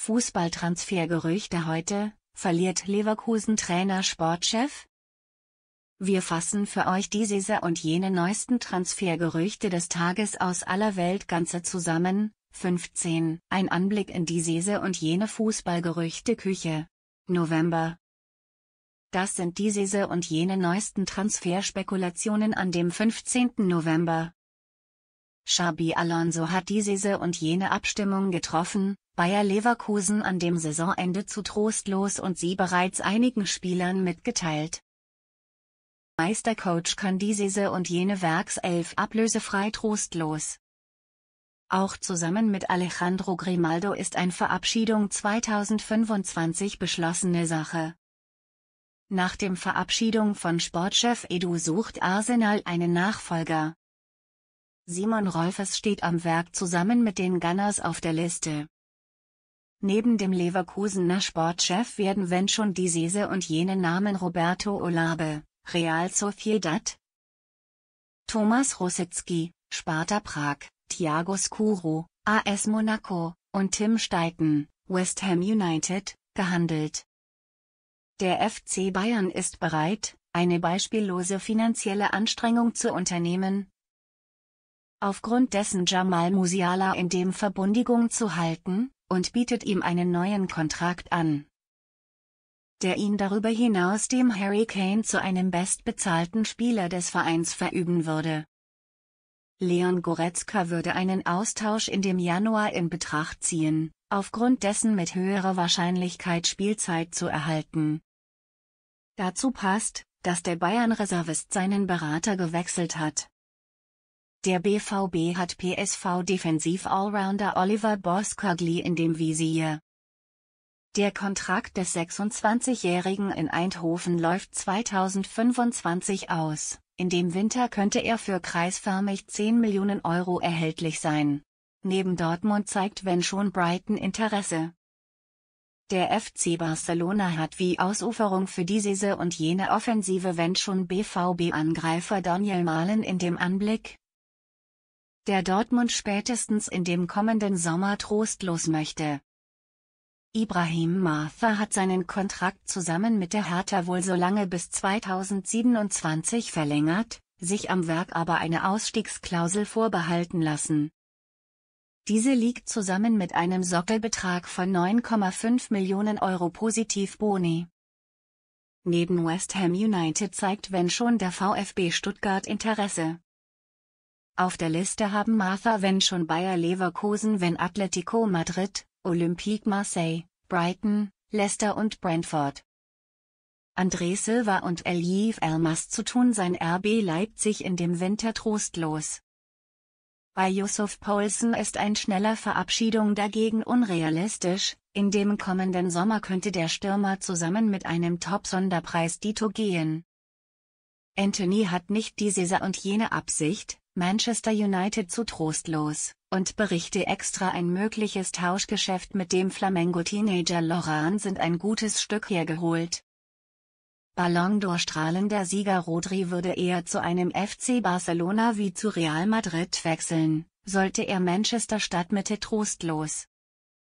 Fußballtransfergerüchte heute, verliert Leverkusen Trainer Sportchef? Wir fassen für euch die diese und jene neuesten Transfergerüchte des Tages aus aller Welt ganze zusammen. 15. Ein Anblick in die Sese und jene Fußballgerüchte Küche. November. Das sind die Sese und jene neuesten Transferspekulationen an dem 15. November. Xabi Alonso hat diese und jene Abstimmung getroffen, Bayer Leverkusen an dem Saisonende zu trostlos und sie bereits einigen Spielern mitgeteilt. Meistercoach kann diese und jene Werkself ablösefrei trostlos. Auch zusammen mit Alejandro Grimaldo ist ein Verabschiedung 2025 beschlossene Sache. Nach dem Verabschiedung von Sportchef Edu sucht Arsenal einen Nachfolger. Simon Rolfers steht am Werk zusammen mit den Gunners auf der Liste. Neben dem Leverkusener Sportchef werden wenn schon die Sese und jene Namen Roberto Olabe, Real Sociedad, Thomas Rosicki, Sparta Prag, Thiago Scuro, AS Monaco, und Tim Steiten, West Ham United, gehandelt. Der FC Bayern ist bereit, eine beispiellose finanzielle Anstrengung zu unternehmen, aufgrund dessen Jamal Musiala in dem Verbundigung zu halten, und bietet ihm einen neuen Kontrakt an der ihn darüber hinaus dem Harry Kane zu einem bestbezahlten Spieler des Vereins verüben würde. Leon Goretzka würde einen Austausch in dem Januar in Betracht ziehen, aufgrund dessen mit höherer Wahrscheinlichkeit Spielzeit zu erhalten. Dazu passt, dass der Bayern-Reservist seinen Berater gewechselt hat. Der BVB hat PSV-Defensiv-Allrounder Oliver Boskogli in dem Visier. Der Kontrakt des 26-Jährigen in Eindhoven läuft 2025 aus, in dem Winter könnte er für kreisförmig 10 Millionen Euro erhältlich sein. Neben Dortmund zeigt wenn schon Brighton Interesse. Der FC Barcelona hat wie Ausuferung für diese und jene Offensive wenn schon BVB-Angreifer Daniel Mahlen in dem Anblick, der Dortmund spätestens in dem kommenden Sommer trostlos möchte. Ibrahim Martha hat seinen Kontrakt zusammen mit der Hertha wohl so lange bis 2027 verlängert, sich am Werk aber eine Ausstiegsklausel vorbehalten lassen. Diese liegt zusammen mit einem Sockelbetrag von 9,5 Millionen Euro positiv Boni. Neben West Ham United zeigt wenn schon der VfB Stuttgart Interesse. Auf der Liste haben Martha wenn schon Bayer Leverkusen wenn Atletico Madrid, Olympique Marseille, Brighton, Leicester und Brentford. André Silva und Elif Elmas zu tun sein RB Leipzig in dem Winter trostlos. Bei Yusuf Poulsen ist ein schneller Verabschiedung dagegen unrealistisch, in dem kommenden Sommer könnte der Stürmer zusammen mit einem Top-Sonderpreis Dito gehen. Anthony hat nicht diese und jene Absicht, Manchester United zu trostlos und berichte extra ein mögliches Tauschgeschäft mit dem Flamengo-Teenager Loran sind ein gutes Stück hergeholt. Ballon d'Or strahlender Sieger Rodri würde eher zu einem FC Barcelona wie zu Real Madrid wechseln, sollte er Manchester statt Mitte trostlos